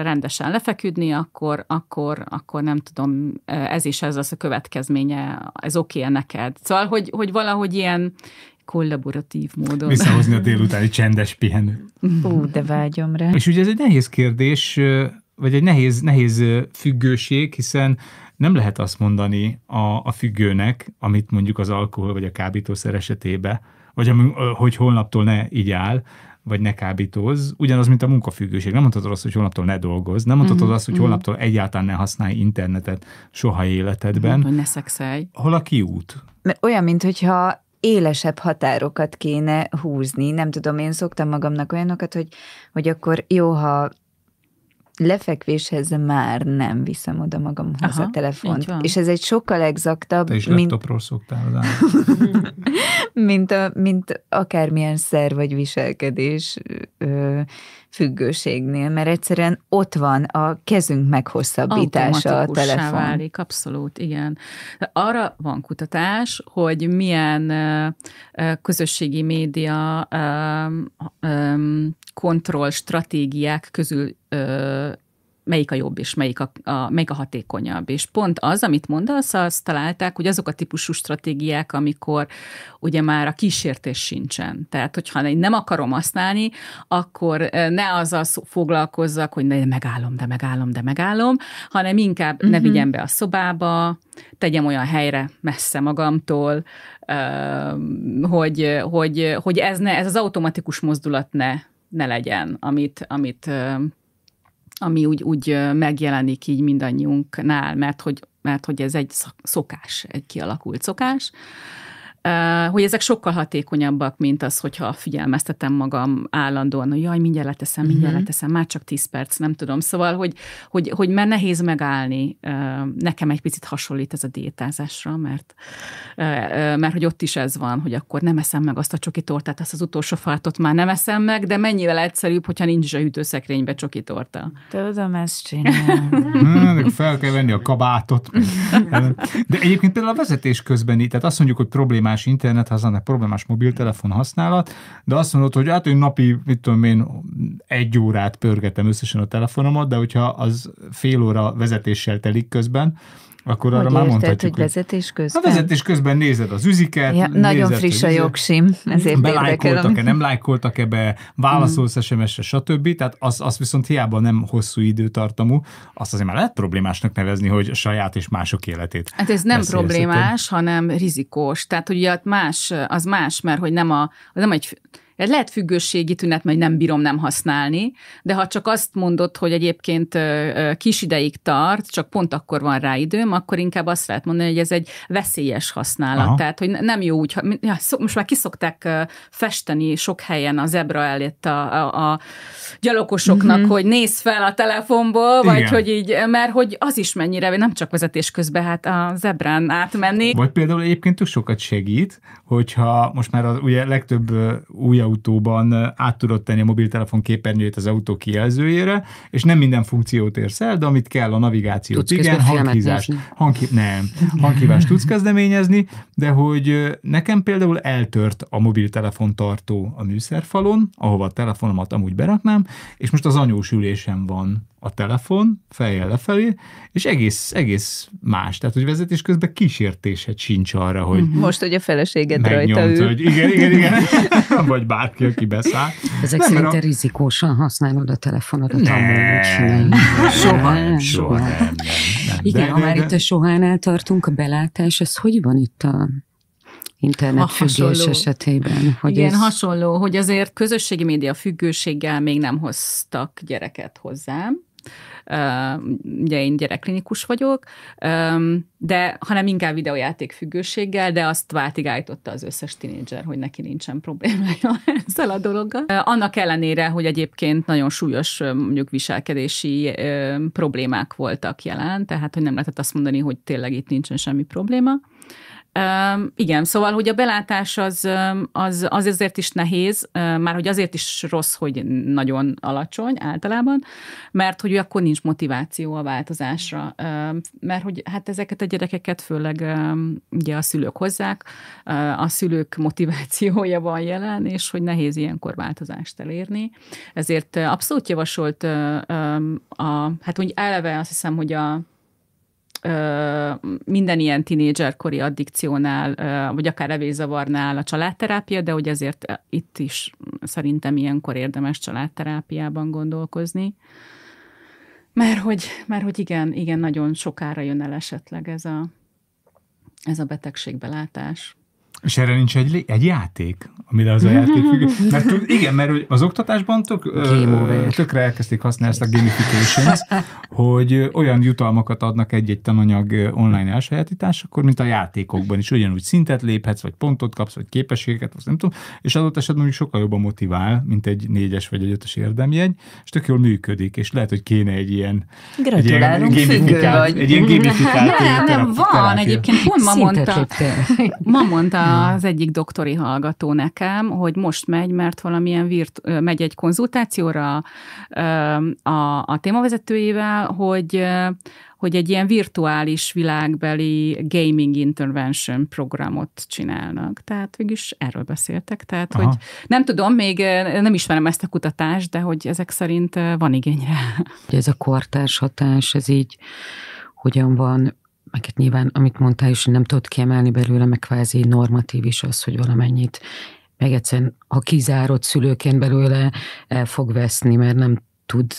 rendesen lefeküdni, akkor, akkor, akkor nem tudom, ez is ez az a következménye, ez oké okay neked. Szóval, hogy, hogy valahogy ilyen, kollaboratív módon. Visszahozni a [laughs] délutáni csendes pihenő. Ú, de vágyom rá. És ugye ez egy nehéz kérdés, vagy egy nehéz, nehéz függőség, hiszen nem lehet azt mondani a, a függőnek, amit mondjuk az alkohol vagy a kábítószer esetében, vagy hogy holnaptól ne így áll, vagy ne kábítóz, ugyanaz, mint a munkafüggőség. Nem mondhatod azt, hogy holnaptól ne dolgoz, nem mondhatod uh-huh, azt, hogy mhm. holnaptól uh-huh. egyáltalán ne használj internetet soha életedben. Hát, hogy ne szexelj. Hol a kiút? Mert olyan, mintha élesebb határokat kéne húzni. Nem tudom, én szoktam magamnak olyanokat, hogy, hogy akkor jó, ha lefekvéshez már nem viszem oda magamhoz Aha, a telefont. És ez egy sokkal egzaktabb Te is mint... laptopról szoktál [laughs] mint, a, mint akármilyen szer vagy viselkedés. Ö, függőségnél, mert egyszerűen ott van a kezünk meghosszabbítása a telefon. válik, abszolút, igen. Arra van kutatás, hogy milyen közösségi média kontroll stratégiák közül melyik a jobb, és melyik a, a, melyik a hatékonyabb. És pont az, amit mondasz, azt találták, hogy azok a típusú stratégiák, amikor ugye már a kísértés sincsen. Tehát, hogyha nem akarom használni, akkor eh, ne azzal foglalkozzak, hogy ne, megállom, de megállom, de megállom, hanem inkább uh-huh. ne mhm. vigyem be a szobába, tegyem olyan helyre messze magamtól, ehm, hogy, hogy, hogy ez, ne, ez az automatikus mozdulat ne, ne legyen, amit, amit ehm, ami úgy, úgy megjelenik így mindannyiunknál, mert hogy, mert hogy ez egy szokás, egy kialakult szokás. Eh, hogy ezek sokkal hatékonyabbak, mint az, hogyha figyelmeztetem magam állandóan, hogy jaj, mindjárt leteszem, mindjárt mm-hmm. leteszem, már csak 10 perc, nem tudom. Szóval, hogy, hogy, hogy mert nehéz megállni. Eh, nekem egy picit hasonlít ez a diétázásra, mert, eh, mert hogy ott is ez van, hogy akkor nem eszem meg azt a csoki tortát, azt az utolsó fartot már nem eszem meg, de mennyivel egyszerűbb, hogyha nincs a hűtőszekrénybe csoki torta. Tudom ezt csinálni. Hm, fel kell venni a kabátot. De egyébként például a vezetés közben, tehát azt mondjuk, hogy problémás problémás internet használat, problémás mobiltelefon használat, de azt mondod, hogy hát én napi, mit tudom én, egy órát pörgetem összesen a telefonomat, de hogyha az fél óra vezetéssel telik közben, akkor arra hogy már érted, mondhatjuk, hogy vezetés hát közben? A vezetés közben nézed az üziket. Ja, nézed, nagyon friss a izé- jogsim, ezért Belájkoltak-e, nem lájkoltak-e be, válaszolsz mhm. SMS-re, stb. Tehát az, az viszont hiába nem hosszú időtartamú, azt azért már lehet problémásnak nevezni, hogy saját és mások életét. Hát ez nem problémás, hanem rizikós. Tehát ugye más, az más, mert hogy nem, a, nem egy lehet függőségi tünet, majd nem bírom nem használni, de ha csak azt mondod, hogy egyébként kis ideig tart, csak pont akkor van rá időm, akkor inkább azt lehet mondani, hogy ez egy veszélyes használat. Aha. Tehát, hogy nem jó úgy, ja, most már kiszokták festeni sok helyen az zebra előtt a, a, a gyalogosoknak, mm-hmm. hogy néz fel a telefonból, vagy Igen. hogy így, mert hogy az is mennyire, nem csak vezetés közben, hát a zebrán átmenni. Vagy például egyébként tök sokat segít, hogyha most már az, ugye legtöbb újabb autóban át tudod tenni a mobiltelefon képernyőjét az autó kijelzőjére, és nem minden funkciót érsz el, de amit kell a navigáció. Tudsz Igen, hanghívás. Hangki, nem, hanghívást tudsz kezdeményezni, de hogy nekem például eltört a mobiltelefon tartó a műszerfalon, ahova a telefonomat amúgy beraknám, és most az anyós ülésem van a telefon, fejjel lefelé, és egész, egész más. Tehát, hogy vezetés közben kísértésed sincs arra, hogy... Mhm. Most, hogy a feleséged rajta ül. Hogy igen, igen, igen. [laughs] Vagy bárki, aki beszáll. Ezek nem, szerint a... rizikósan használod a telefonodat. Nem, nem, soha, nem, soha nem, nem, nem. Igen, de, ha már de, itt a sohánál tartunk, a belátás, ez hogy van itt a internetfüggés esetében. Hogy Igen, ez... hasonló, hogy azért közösségi média függőséggel még nem hoztak gyereket hozzám, ugye én gyerekklinikus vagyok, de hanem inkább videójáték függőséggel, de azt váltig állította az összes tinédzser, hogy neki nincsen problémája [laughs] ezzel a dologgal. Annak ellenére, hogy egyébként nagyon súlyos mondjuk viselkedési problémák voltak jelen, tehát hogy nem lehetett azt mondani, hogy tényleg itt nincsen semmi probléma igen, szóval, hogy a belátás az, az, az ezért is nehéz, már hogy azért is rossz, hogy nagyon alacsony általában, mert hogy akkor nincs motiváció a változásra, mert hogy hát ezeket a gyerekeket főleg ugye a szülők hozzák, a szülők motivációja van jelen, és hogy nehéz ilyenkor változást elérni. Ezért abszolút javasolt a, hát úgy eleve azt hiszem, hogy a minden ilyen tinédzserkori addikciónál, vagy akár evészavarnál a családterápia, de hogy ezért itt is szerintem ilyenkor érdemes családterápiában gondolkozni. Mert hogy, mert hogy igen, igen, nagyon sokára jön el esetleg ez a, ez a betegségbelátás. És erre nincs egy, egy játék, amire az a mhm. játék függ. Mert igen, mert az oktatásban tök, tökre elkezdték használni ezt a gamification hogy olyan jutalmakat adnak egy-egy tananyag online akkor mint a játékokban is. Ugyanúgy szintet léphetsz, vagy pontot kapsz, vagy képességeket, azt nem tudom, és adott esetben mondjuk sokkal jobban motivál, mint egy négyes vagy egy ötös érdemjegy, és tök jól működik, és lehet, hogy kéne egy ilyen Gratulálunk, egy ilyen gamifikált, egy ilyen gamifikált nem, nem, van, egyébként pont ma mondta, ma mondta az egyik doktori hallgató nekem, hogy most megy, mert valamilyen virtu- megy egy konzultációra a, a témavezetőjével, hogy, hogy egy ilyen virtuális világbeli gaming intervention programot csinálnak. Tehát végülis erről beszéltek. Tehát, Aha. hogy nem tudom, még nem ismerem ezt a kutatást, de hogy ezek szerint van igényre. Ez a kortárs hatás, ez így hogyan van meg hát nyilván, amit mondtál is, nem tudod kiemelni belőle, meg kvázi normatív is az, hogy valamennyit meg egyszerűen, ha kizárod szülőként belőle, el fog veszni, mert nem tud,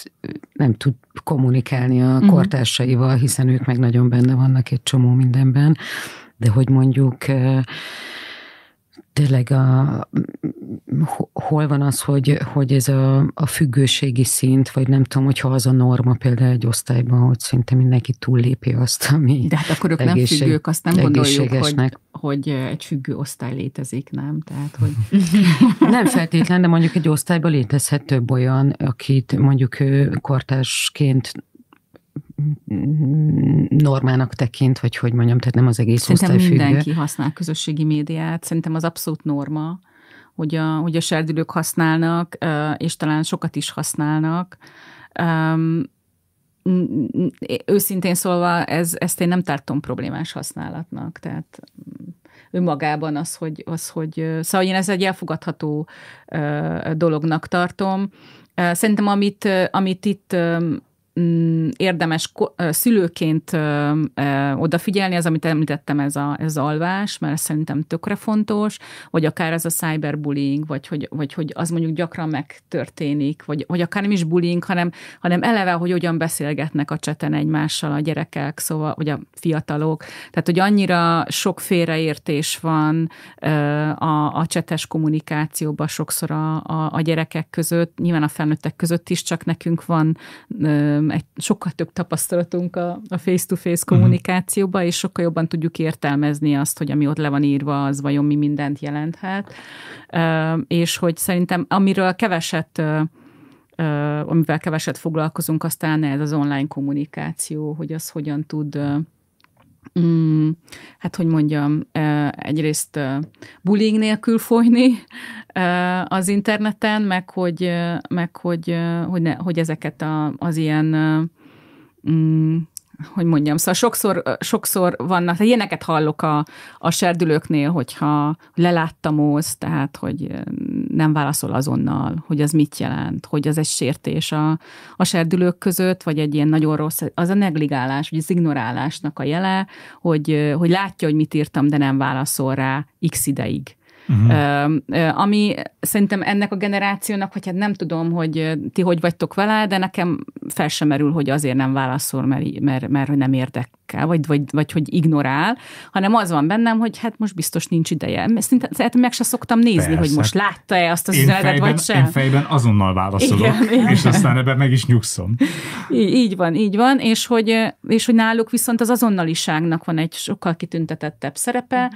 nem tud kommunikálni a uh-huh. kortársaival, hiszen ők meg nagyon benne vannak egy csomó mindenben, de hogy mondjuk eh, tényleg a, hol van az, hogy, hogy ez a, a függőségi szint, vagy nem tudom, hogyha az a norma például egy osztályban, hogy szinte mindenki túllépi azt, ami De hát akkor ők egészség, nem függők, azt nem gondoljuk, hogy, hogy egy függő osztály létezik, nem? Tehát, hogy... [laughs] nem feltétlen, de mondjuk egy osztályban létezhet több olyan, akit mondjuk kortásként normának tekint, vagy hogy mondjam, tehát nem az egész Szerintem osztályfüggő. mindenki használ közösségi médiát, szerintem az abszolút norma, hogy a, hogy a serdülők használnak, és talán sokat is használnak. Őszintén szólva, ez, ezt én nem tartom problémás használatnak, tehát mm, önmagában az, hogy, az, hogy szóval én ez egy elfogadható dolognak tartom. Szerintem, amit, amit itt Mm, érdemes szülőként odafigyelni, az, amit említettem, ez, a, ez alvás, mert szerintem tökre fontos, vagy akár ez a cyberbullying, vagy hogy, vagy hogy az mondjuk gyakran megtörténik, vagy, vagy akár nem is bullying, hanem, hanem eleve, hogy hogyan beszélgetnek a cseten egymással a gyerekek, szóval, vagy a fiatalok. Tehát, hogy annyira sok félreértés van a, a csetes kommunikációban sokszor a, a, a gyerekek között, nyilván a felnőttek között is, csak nekünk van egy, sokkal több tapasztalatunk a, a face-to-face mhm. kommunikációba, és sokkal jobban tudjuk értelmezni azt, hogy ami ott le van írva, az vajon mi mindent jelenthet. És hogy szerintem, amiről keveset amivel keveset foglalkozunk, aztán ez az online kommunikáció, hogy az hogyan tud Mm, hát, hogy mondjam, egyrészt bullying nélkül folyni az interneten, meg hogy, meg hogy, hogy, ne, hogy ezeket a, az ilyen mm, hogy mondjam, szóval sokszor, sokszor vannak, ilyeneket hallok a, a serdülőknél, hogyha leláttam ósz, tehát, hogy nem válaszol azonnal, hogy az mit jelent, hogy az egy sértés a, a serdülők között, vagy egy ilyen nagyon rossz, az a negligálás, vagy az ignorálásnak a jele, hogy, hogy látja, hogy mit írtam, de nem válaszol rá x ideig Uh-huh. Ami szerintem ennek a generációnak, hogy hát nem tudom, hogy ti hogy vagytok vele, de nekem fel sem merül, hogy azért nem válaszol, mert, mert, mert, mert nem érdek, ezekkel, vagy, vagy, vagy hogy ignorál, hanem az van bennem, hogy hát most biztos nincs ideje. Szinte, meg se szoktam nézni, Persze. hogy most látta-e azt az üzenetet, vagy sem. Én fejben azonnal válaszolok, igen, igen. és aztán ebben meg is nyugszom. Így, így van, így van, és hogy, és hogy náluk viszont az azonnaliságnak van egy sokkal kitüntetettebb szerepe.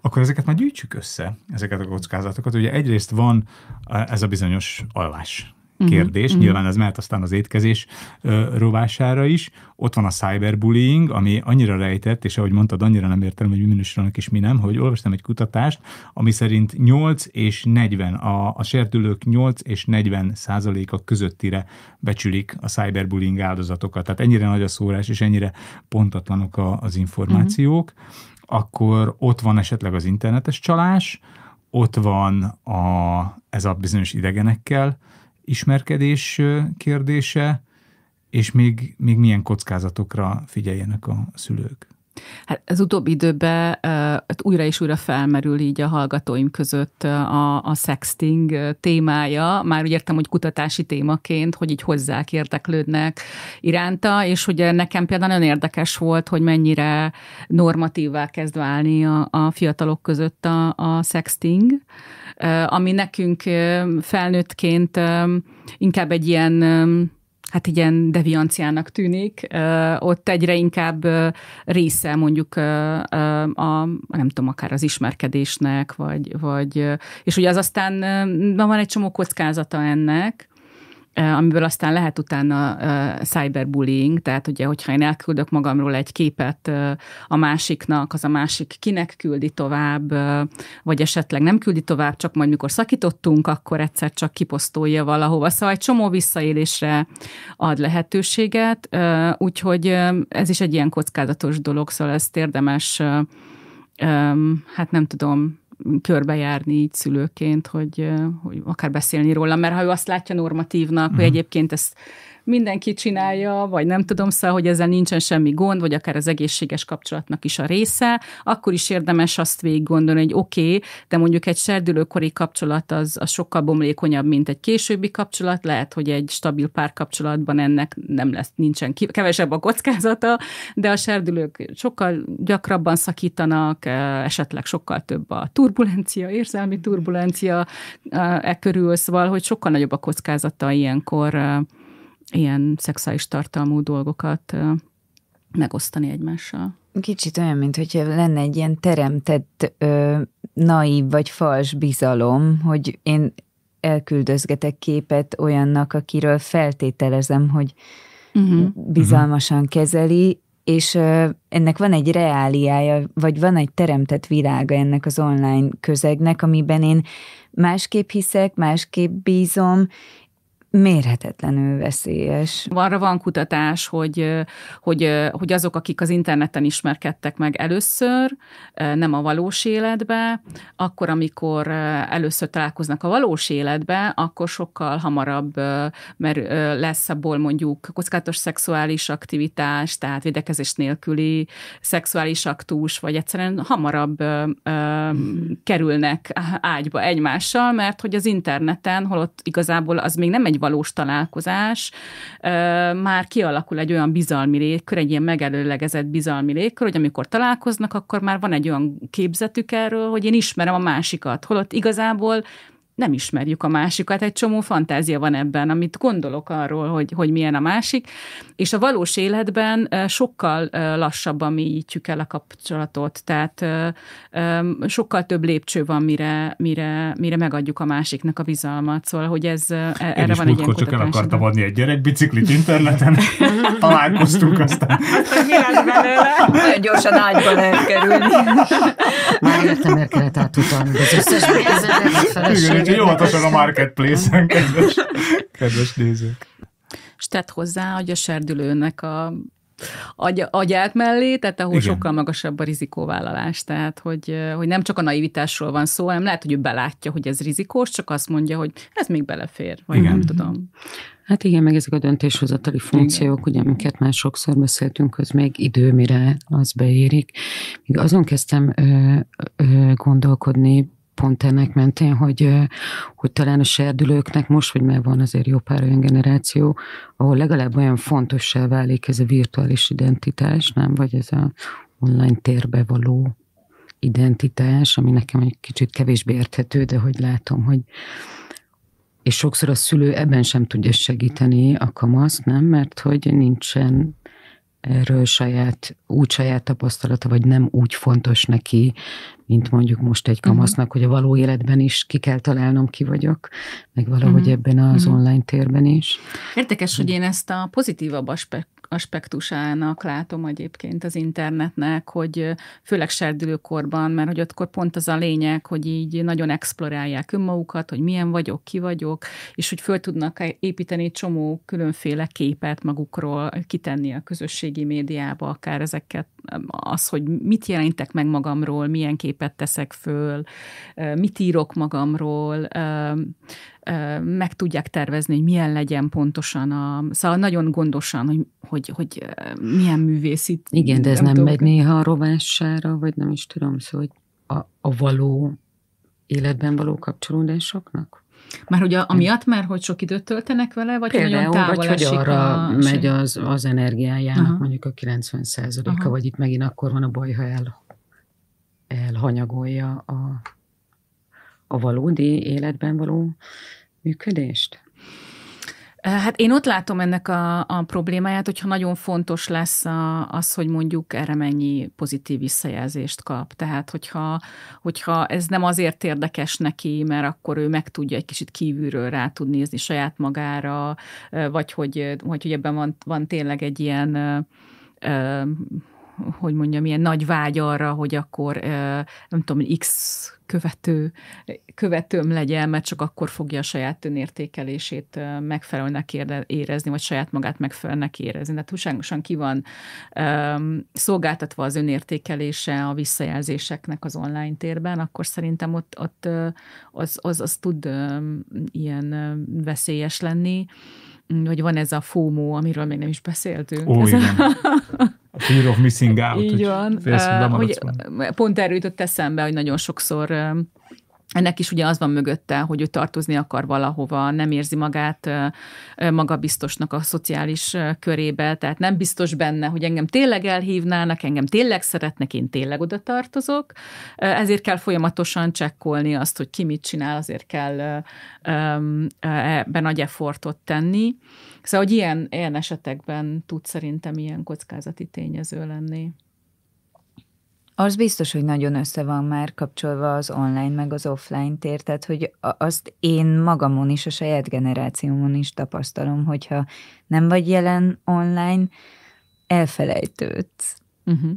Akkor ezeket már gyűjtsük össze, ezeket a kockázatokat. Ugye egyrészt van eh, ez a bizonyos alvás Uh-huh, kérdés. Uh-huh, Nyilván ez mehet aztán az étkezés uh, rovására is. Ott van a cyberbullying, ami annyira rejtett, és ahogy mondtad, annyira nem értem, hogy mi is mi nem, hogy olvastam egy kutatást, ami szerint 8 és 40, a, a serdülők 8 és 40 százaléka közöttire becsülik a cyberbullying áldozatokat. Tehát ennyire nagy a szórás, és ennyire pontatlanok a, az információk. Uh-huh. Akkor ott van esetleg az internetes csalás, ott van a, ez a bizonyos idegenekkel ismerkedés kérdése, és még, még milyen kockázatokra figyeljenek a szülők? Hát az utóbbi időben hát újra és újra felmerül így a hallgatóim között a, a sexting témája. Már úgy értem, hogy kutatási témaként, hogy így hozzák érdeklődnek iránta, és hogy nekem például nagyon érdekes volt, hogy mennyire normatívvá kezd válni a, a fiatalok között a, a sexting ami nekünk felnőttként inkább egy ilyen hát ilyen devianciának tűnik, ott egyre inkább része mondjuk a, nem tudom, akár az ismerkedésnek, vagy, vagy és ugye az aztán van egy csomó kockázata ennek, Eh, amiből aztán lehet utána uh, cyberbullying, tehát ugye, hogyha én elküldök magamról egy képet uh, a másiknak, az a másik kinek küldi tovább, uh, vagy esetleg nem küldi tovább, csak majd mikor szakítottunk, akkor egyszer csak kiposztolja valahova. Szóval egy csomó visszaélésre ad lehetőséget, uh, úgyhogy uh, ez is egy ilyen kockázatos dolog, szóval ezt érdemes, uh, um, hát nem tudom, körbejárni így szülőként, hogy, hogy akár beszélni róla, mert ha ő azt látja normatívnak, uh-huh. hogy mhm. egyébként ezt mindenki csinálja, vagy nem tudom, szóval, hogy ezzel nincsen semmi gond, vagy akár az egészséges kapcsolatnak is a része, akkor is érdemes azt végig gondolni, hogy oké, okay, de mondjuk egy serdülőkori kapcsolat az, az sokkal bomlékonyabb, mint egy későbbi kapcsolat, lehet, hogy egy stabil párkapcsolatban ennek nem lesz, nincsen ki, kevesebb a kockázata, de a serdülők sokkal gyakrabban szakítanak, esetleg sokkal több a turbulencia, érzelmi turbulencia e körül, szóval, hogy sokkal nagyobb a kockázata ilyenkor ilyen szexuális tartalmú dolgokat megosztani egymással. Kicsit olyan, mint hogyha lenne egy ilyen teremtett ö, naív vagy fals bizalom, hogy én elküldözgetek képet olyannak, akiről feltételezem, hogy uh-huh. bizalmasan kezeli, és ö, ennek van egy reáliája, vagy van egy teremtett világa ennek az online közegnek, amiben én másképp hiszek, másképp bízom, mérhetetlenül veszélyes. Arra van kutatás, hogy, hogy, hogy azok, akik az interneten ismerkedtek meg először, nem a valós életbe, akkor, amikor először találkoznak a valós életbe, akkor sokkal hamarabb mert lesz abból mondjuk kockátos szexuális aktivitás, tehát védekezés nélküli szexuális aktus, vagy egyszerűen hamarabb hmm. kerülnek ágyba egymással, mert hogy az interneten, holott igazából az még nem egy valós találkozás, már kialakul egy olyan bizalmi légkör, egy ilyen megelőlegezett bizalmi légkör, hogy amikor találkoznak, akkor már van egy olyan képzetük erről, hogy én ismerem a másikat, holott igazából nem ismerjük a másikat, egy csomó fantázia van ebben, amit gondolok arról, hogy, hogy milyen a másik, és a valós életben sokkal lassabban mélyítjük el a kapcsolatot, tehát sokkal több lépcső van, mire, mire, mire megadjuk a másiknak a bizalmat, szóval, hogy ez e-, Én erre is van egy ilyen csak el akartam adni egy gyerekbiciklit interneten, [laughs] találkoztunk aztán. mi lesz belőle? Nagyon gyorsan ágyban elkerülni. Már értem, miért kellett átutalni az összes Úgyhogy óvatosan a marketplace-en, kedves, [laughs] kedves nézők. És tett hozzá hogy a serdülőnek a agy, agyát mellé, tehát ahol Igen. sokkal magasabb a rizikóvállalás, tehát hogy, hogy nem csak a naivitásról van szó, hanem lehet, hogy ő belátja, hogy ez rizikós, csak azt mondja, hogy ez még belefér, vagy Igen. nem tudom. Hát igen, meg ezek a döntéshozatali funkciók, igen. ugye, amiket már sokszor beszéltünk, az még idő, mire az beérik. Még azon kezdtem ö, ö, gondolkodni, pont ennek mentén, hogy, hogy talán a serdülőknek most, hogy már van azért jó pár olyan generáció, ahol legalább olyan fontossá válik ez a virtuális identitás, nem? Vagy ez a online térbe való identitás, ami nekem egy kicsit kevésbé érthető, de hogy látom, hogy és sokszor a szülő ebben sem tudja segíteni a kamaszt, nem? Mert hogy nincsen erről saját, úgy saját tapasztalata, vagy nem úgy fontos neki, mint mondjuk most egy mhm. kamasznak, uh-huh. hogy a való életben is ki kell találnom, ki vagyok, meg valahogy uh-huh. ebben az uh-huh. online térben is. Érdekes, hogy én ezt a pozitívabb aspekt aspektusának látom egyébként az internetnek, hogy főleg serdülőkorban, mert hogy ottkor pont az a lényeg, hogy így nagyon explorálják önmagukat, hogy milyen vagyok, ki vagyok, és hogy föl tudnak e-, építeni csomó különféle képet magukról, kitenni a közösségi médiába, akár ezeket, az, hogy mit jelentek meg magamról, milyen kép képet teszek föl, mit írok magamról, meg tudják tervezni, hogy milyen legyen pontosan a... Szóval nagyon gondosan, hogy, hogy, hogy milyen művészít. Igen, de ez nem, nem megy néha a rovására, vagy nem is tudom, szóval hogy a, a való életben való kapcsolódásoknak? Már hogy a, amiatt, mert hogy sok időt töltenek vele, vagy Például, nagyon távol vagy hogy arra a... megy az, az energiájának Aha. mondjuk a 90 a vagy itt megint akkor van a baj, ha el elhanyagolja a, a valódi életben való működést? Hát én ott látom ennek a, a problémáját, hogyha nagyon fontos lesz a, az, hogy mondjuk erre mennyi pozitív visszajelzést kap. Tehát, hogyha, hogyha ez nem azért érdekes neki, mert akkor ő meg tudja egy kicsit kívülről rá tud nézni saját magára, vagy hogy, hogy, hogy ebben van, van tényleg egy ilyen hogy mondjam, ilyen nagy vágy arra, hogy akkor nem tudom, X követő, követőm legyen, mert csak akkor fogja a saját önértékelését megfelelőnek érezni, vagy saját magát megfelelőnek érezni. Tehát túlságosan ki van um, szolgáltatva az önértékelése a visszajelzéseknek az online térben, akkor szerintem ott, ott az, az, az tud um, ilyen veszélyes lenni hogy van ez a FOMO, amiről még nem is beszéltünk. Ó, ez igen. A... [laughs] A fear of missing out. Így hogy van. Félsz, hogy hogy pont erről jutott eszembe, hogy nagyon sokszor ennek is ugye az van mögötte, hogy ő tartozni akar valahova, nem érzi magát magabiztosnak a szociális körébe, tehát nem biztos benne, hogy engem tényleg elhívnának, engem tényleg szeretnek, én tényleg oda tartozok, ezért kell folyamatosan csekkolni azt, hogy ki mit csinál, azért kell ebben nagy effortot tenni. Szóval, hogy ilyen, ilyen esetekben tud szerintem ilyen kockázati tényező lenni. Az biztos, hogy nagyon össze van már kapcsolva az online meg az offline tér, tehát hogy azt én magamon is, a saját generációmon is tapasztalom, hogyha nem vagy jelen online, elfelejtődsz. Uh-huh.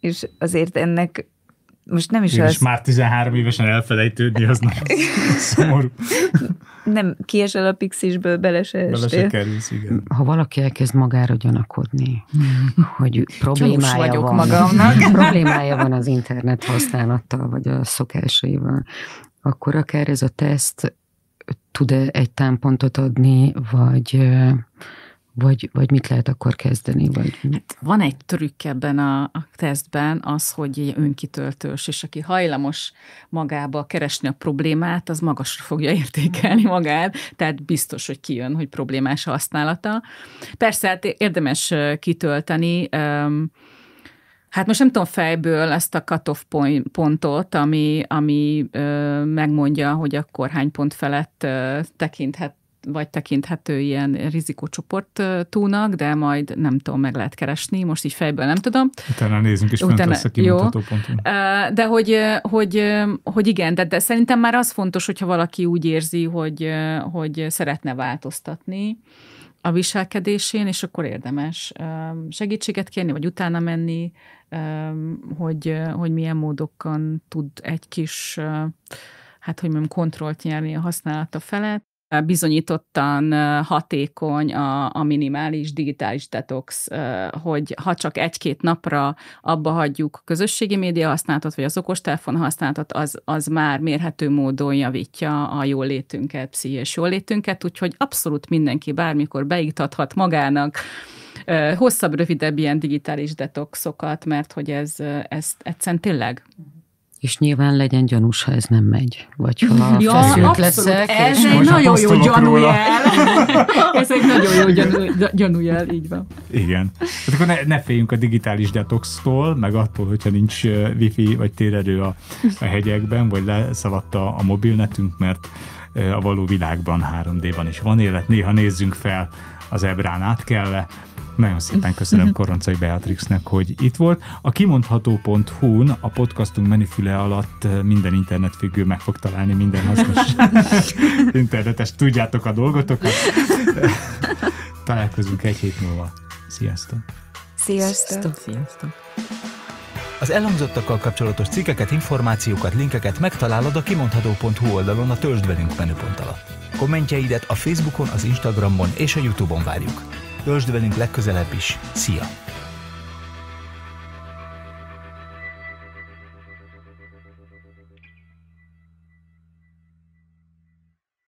És azért ennek most nem is És az... már 13 évesen elfelejtődni, az nagyon [laughs] szomorú nem kiesel a pixisből, bele se Bele se kerülsz, igen. Ha valaki elkezd magára gyanakodni, hogy problémája van, magamnak. [laughs] problémája van az internet használattal, vagy a szokásaival, akkor akár ez a teszt tud-e egy támpontot adni, vagy vagy, vagy mit lehet akkor kezdeni? Vagy... Hát van egy trükk ebben a, a tesztben, az, hogy önkitöltős, és aki hajlamos magába keresni a problémát, az magasra fogja értékelni magát, tehát biztos, hogy kijön, hogy problémás használata. Persze, hát érdemes kitölteni, Hát most nem tudom fejből ezt a cutoff pontot, ami, ami ö, megmondja, hogy akkor hány pont felett ö, tekinthet vagy tekinthető ilyen rizikócsoport túnak, de majd nem tudom, meg lehet keresni, most így fejből nem tudom. Utána nézzünk, és Utána, lesz a jó. De hogy, hogy, hogy igen, de, de szerintem már az fontos, hogyha valaki úgy érzi, hogy, hogy szeretne változtatni, a viselkedésén, és akkor érdemes segítséget kérni, vagy utána menni, hogy, hogy milyen módokon tud egy kis, hát hogy mondjam, kontrollt nyerni a használata felett bizonyítottan hatékony a, a minimális digitális detox, hogy ha csak egy-két napra abba hagyjuk közösségi média használatot, vagy az okostelefon használatot, az, az már mérhető módon javítja a jólétünket, pszichés jólétünket, úgyhogy abszolút mindenki bármikor beiktathat magának hosszabb, rövidebb ilyen digitális detoxokat, mert hogy ez, ez egyszerűen tényleg mhm és nyilván legyen gyanús, ha ez nem megy. Vagy ha ja, feszült leszek. [laughs] Ez egy nagyon jó gyanújel. ez egy nagyon jó gyanújel, így van. Igen. Hát akkor ne, ne féljünk a digitális detoxtól, meg attól, hogyha nincs wifi vagy térerő a, a hegyekben, vagy leszaladta a, mobilnetünk, mert a való világban 3D-ban is van élet. Néha nézzünk fel az ebrán át kell nagyon szépen köszönöm mhm. Koroncai Beatrixnek, hogy itt volt. A kimondható.hu-n a podcastunk menüfüle alatt eh, minden internetfüggő meg fog találni minden hasznos [laughs] internetes. Tudjátok a dolgotokat. [laughs] Találkozunk egy hét múlva. Sziasztok! Sziasztok! Sziasztok! Az elhangzottakkal kapcsolatos cikkeket, információkat, linkeket megtalálod a kimondható.hu oldalon a Töltsd velünk menüpont alatt. Kommentjeidet a Facebookon, az Instagramon és a Youtube-on várjuk. Töltsd velünk legközelebb is. Szia!